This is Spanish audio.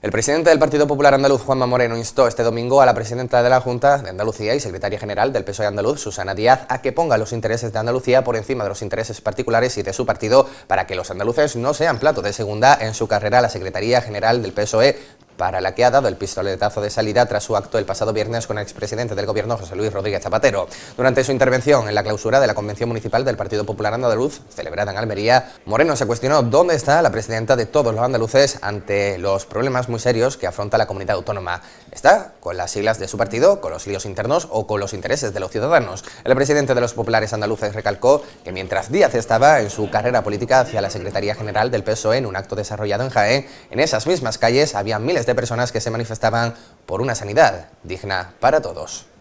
El presidente del Partido Popular Andaluz, Juanma Moreno, instó este domingo a la presidenta de la Junta de Andalucía y secretaria general del PSOE andaluz, Susana Díaz, a que ponga los intereses de Andalucía por encima de los intereses particulares y de su partido para que los andaluces no sean plato de segunda en su carrera a la secretaría general del PSOE, para la que ha dado el pistoletazo de salida tras su acto el pasado viernes con el expresidente del Gobierno José Luis Rodríguez Zapatero. Durante su intervención en la clausura de la Convención Municipal del Partido Popular Andaluz, celebrada en Almería, Moreno se cuestionó dónde está la presidenta de todos los andaluces ante los problemas muy serios que afronta la comunidad autónoma. ¿Está con las siglas de su partido, con los líos internos o con los intereses de los ciudadanos? El presidente de los populares andaluces recalcó que mientras Díaz estaba en su carrera política hacia la Secretaría General del PSOE en un acto desarrollado en Jaén, en esas mismas calles había miles personas que se manifestaban por una sanidad digna para todos.